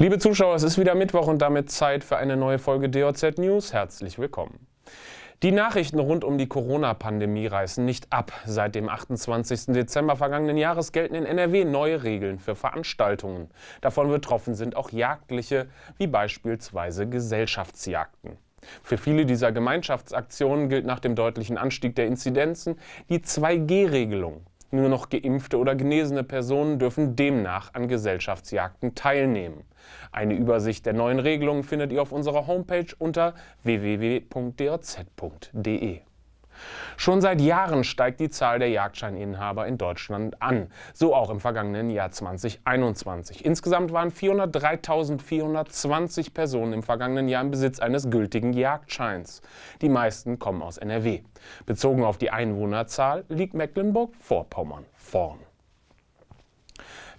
Liebe Zuschauer, es ist wieder Mittwoch und damit Zeit für eine neue Folge DOZ News. Herzlich willkommen. Die Nachrichten rund um die Corona-Pandemie reißen nicht ab. Seit dem 28. Dezember vergangenen Jahres gelten in NRW neue Regeln für Veranstaltungen. Davon betroffen sind auch jagdliche, wie beispielsweise Gesellschaftsjagden. Für viele dieser Gemeinschaftsaktionen gilt nach dem deutlichen Anstieg der Inzidenzen die 2G-Regelung. Nur noch geimpfte oder genesene Personen dürfen demnach an Gesellschaftsjagden teilnehmen. Eine Übersicht der neuen Regelungen findet ihr auf unserer Homepage unter www.drz.de. Schon seit Jahren steigt die Zahl der Jagdscheininhaber in Deutschland an, so auch im vergangenen Jahr 2021. Insgesamt waren 403.420 Personen im vergangenen Jahr im Besitz eines gültigen Jagdscheins. Die meisten kommen aus NRW. Bezogen auf die Einwohnerzahl liegt Mecklenburg-Vorpommern vorn.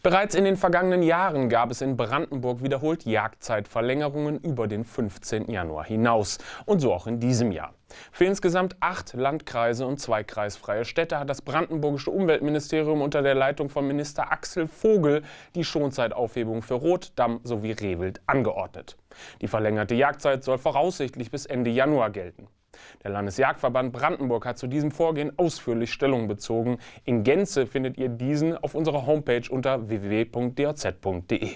Bereits in den vergangenen Jahren gab es in Brandenburg wiederholt Jagdzeitverlängerungen über den 15. Januar hinaus und so auch in diesem Jahr. Für insgesamt acht Landkreise und zwei kreisfreie Städte hat das brandenburgische Umweltministerium unter der Leitung von Minister Axel Vogel die Schonzeitaufhebung für Rot, Damm sowie Rehwild angeordnet. Die verlängerte Jagdzeit soll voraussichtlich bis Ende Januar gelten. Der Landesjagdverband Brandenburg hat zu diesem Vorgehen ausführlich Stellung bezogen. In Gänze findet ihr diesen auf unserer Homepage unter www.doz.de.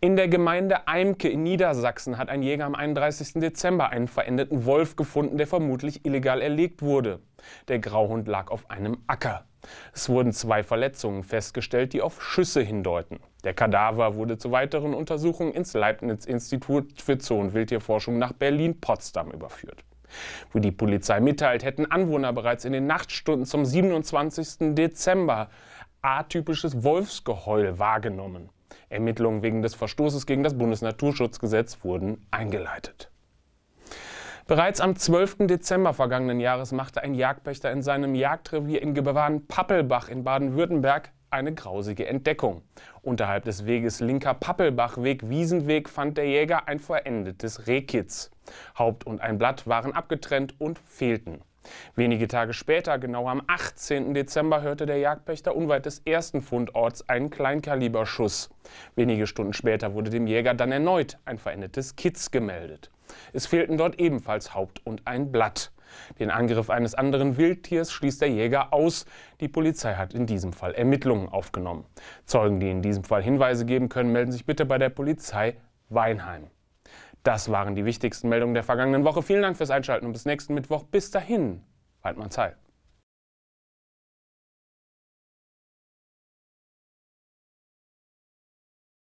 In der Gemeinde Eimke in Niedersachsen hat ein Jäger am 31. Dezember einen verendeten Wolf gefunden, der vermutlich illegal erlegt wurde. Der Grauhund lag auf einem Acker. Es wurden zwei Verletzungen festgestellt, die auf Schüsse hindeuten. Der Kadaver wurde zu weiteren Untersuchungen ins Leibniz-Institut für Zoo- und Wildtierforschung nach Berlin-Potsdam überführt. Wie die Polizei mitteilt, hätten Anwohner bereits in den Nachtstunden zum 27. Dezember atypisches Wolfsgeheul wahrgenommen. Ermittlungen wegen des Verstoßes gegen das Bundesnaturschutzgesetz wurden eingeleitet. Bereits am 12. Dezember vergangenen Jahres machte ein Jagdpächter in seinem Jagdrevier in Gebewahren pappelbach in Baden-Württemberg eine grausige Entdeckung. Unterhalb des Weges linker Pappelbachweg-Wiesenweg fand der Jäger ein verendetes Rehkitz. Haupt und ein Blatt waren abgetrennt und fehlten. Wenige Tage später, genau am 18. Dezember, hörte der Jagdpächter unweit des ersten Fundorts einen Kleinkaliberschuss. Wenige Stunden später wurde dem Jäger dann erneut ein verendetes Kitz gemeldet. Es fehlten dort ebenfalls Haupt und ein Blatt. Den Angriff eines anderen Wildtiers schließt der Jäger aus. Die Polizei hat in diesem Fall Ermittlungen aufgenommen. Zeugen, die in diesem Fall Hinweise geben können, melden sich bitte bei der Polizei Weinheim. Das waren die wichtigsten Meldungen der vergangenen Woche. Vielen Dank fürs Einschalten und bis nächsten Mittwoch. Bis dahin, Waldmann Zeil.